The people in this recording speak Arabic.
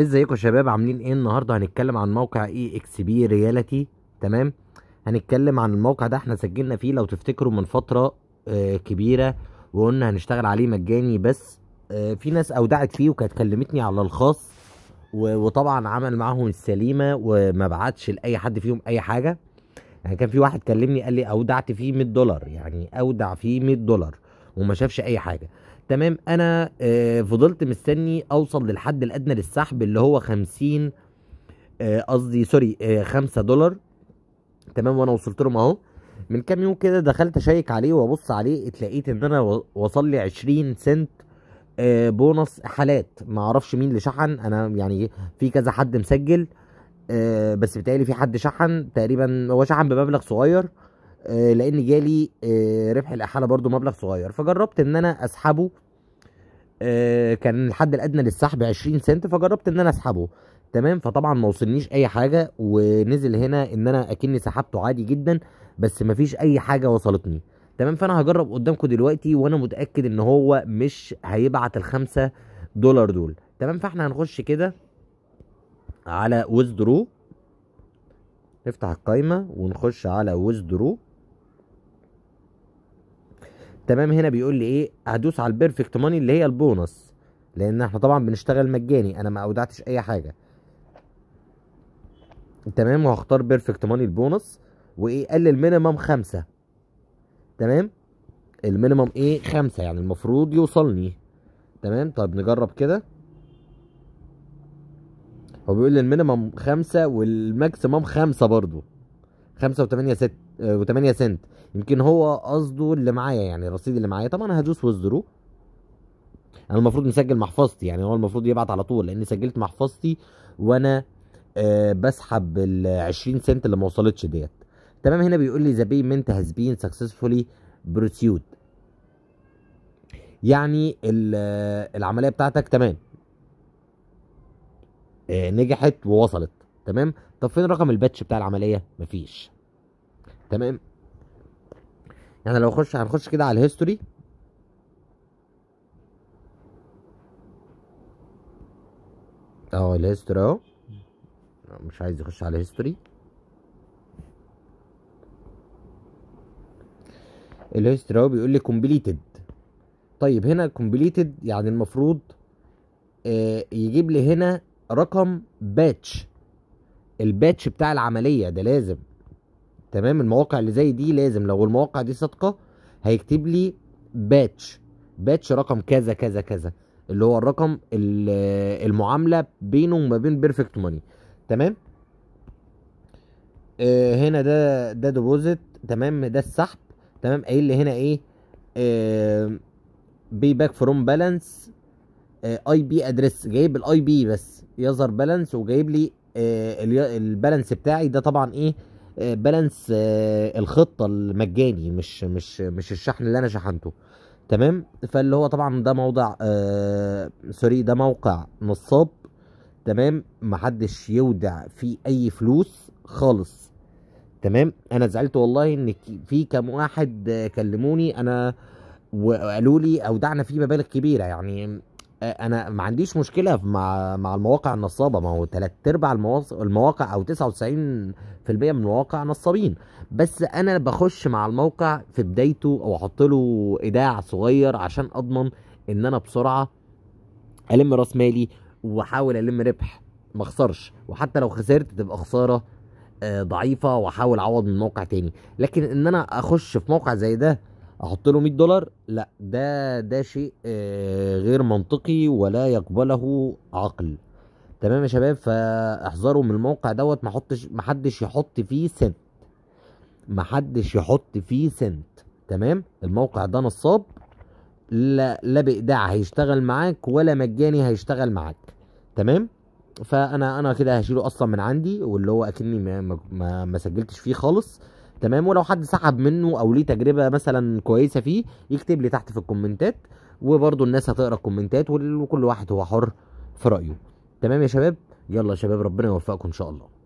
ازيكم يا شباب عاملين ايه النهارده هنتكلم عن موقع اي اكس بي رياليتي تمام هنتكلم عن الموقع ده احنا سجلنا فيه لو تفتكروا من فتره آه كبيره وقلنا هنشتغل عليه مجاني بس آه في ناس اودعت فيه وكانت كلمتني على الخاص وطبعا عمل معاهم السليمه وما بعتش لاي حد فيهم اي حاجه يعني كان في واحد كلمني قال لي اودعت فيه 100 دولار يعني اودع فيه 100 دولار وما شافش اي حاجه تمام انا آه، فضلت مستني اوصل للحد الادنى للسحب اللي هو 50 آه، قصدي سوري 5 آه، دولار تمام وانا وصلت لهم اهو من كام يوم كده دخلت اشيك عليه وابص عليه اتلاقيت ان انا وصل لي 20 سنت بونص حالات ما اعرفش مين اللي شحن انا يعني في كذا حد مسجل بس بتقالي في حد شحن تقريبا هو شحن بمبلغ صغير آه، لان جالي آه، ربح الاحاله برضو مبلغ صغير فجربت ان انا اسحبه آه، كان الحد الادنى للسحب 20 سنت فجربت ان انا اسحبه تمام فطبعا ما وصلنيش اي حاجه ونزل هنا ان انا اكني سحبته عادي جدا بس ما فيش اي حاجه وصلتني تمام فانا هجرب قدامكم دلوقتي وانا متاكد ان هو مش هيبعت الخمسة دولار دول تمام فاحنا هنخش كده على ويزدرو نفتح القايمه ونخش على ويزدرو تمام هنا بيقول لي ايه هدوس على البيرفكت ماني اللي هي البونص لان احنا طبعا بنشتغل مجاني انا ما اودعتش اي حاجه تمام وهختار بيرفكت ماني البونص وايه قال المينيمم خمسة تمام المينيمم ايه خمسة يعني المفروض يوصلني تمام طب نجرب كده هو بيقول لي المينيمم خمسة والماكسيمم خمسة برضو خمسة وثمانيه ست آه، وثمانيه سنت يمكن هو قصده اللي معايا يعني الرصيد اللي معايا طبعا انا هدوس وزرو انا المفروض مسجل محفظتي يعني هو المفروض يبعت على طول لان سجلت محفظتي وانا أه بسحب ال 20 سنت اللي ما وصلتش ديت تمام هنا بيقول لي ذا بيمنت هاز بين سكسسفولي بروسيود يعني آه، العمليه بتاعتك تمام أه نجحت ووصلت تمام طب فين رقم الباتش بتاع العمليه مفيش تمام يعني لو اخش هنخش كده على الهيستوري اهو الهيستوري اهو مش عايز يخش على الهيستوري الهيستوري اهو بيقول لي كومبليتد طيب هنا كومبليتد يعني المفروض آه، يجيب لي هنا رقم باتش الباتش بتاع العمليه ده لازم تمام المواقع اللي زي دي لازم لو المواقع دي صادقه هيكتب لي باتش باتش رقم كذا كذا كذا اللي هو الرقم المعامله بينه وما بين بيرفكت ماني تمام آه هنا ده ده ديبوزيت تمام ده السحب تمام قايل لي هنا ايه آه بي باك فروم بالانس اي بي ادريس جايب الاي بي بس يظهر بالانس وجايب لي آه البالانس بتاعي ده طبعا ايه بالانس آه، الخطه المجاني مش مش مش الشحن اللي انا شحنته تمام فاللي هو طبعا ده موضع آه سوري ده موقع نصاب تمام محدش يودع فيه اي فلوس خالص تمام انا زعلت والله ان في كام واحد كلموني انا وقالوا لي اودعنا فيه مبالغ كبيره يعني آه، انا ما عنديش مشكله مع مع المواقع النصابه ما هو ثلاث ارباع المواقع او 99% من المواقع نصابين بس انا بخش مع الموقع في بدايته او احط له ايداع صغير عشان اضمن ان انا بسرعه الم راس مالي واحاول الم ربح ما اخسرش وحتى لو خسرت تبقى خساره آه، ضعيفه واحاول اعوض من موقع تاني لكن ان انا اخش في موقع زي ده احط له 100 دولار لا ده ده شيء آه، غير منطقي ولا يقبله عقل تمام يا شباب فاحذروا من الموقع دوت ما حطش ما حدش يحط فيه سنت ما حدش يحط فيه سنت تمام الموقع ده نصاب لا لا بإيداع هيشتغل معاك ولا مجاني هيشتغل معاك تمام فانا انا كده هشيله اصلا من عندي واللي هو اكني ما, ما, ما سجلتش فيه خالص تمام ولو حد سحب منه او ليه تجربه مثلا كويسه فيه يكتب لي تحت في الكومنتات وبرده الناس هتقرا الكومنتات وكل واحد هو حر في رايه تمام يا شباب يلا يا شباب ربنا يوفقكم ان شاء الله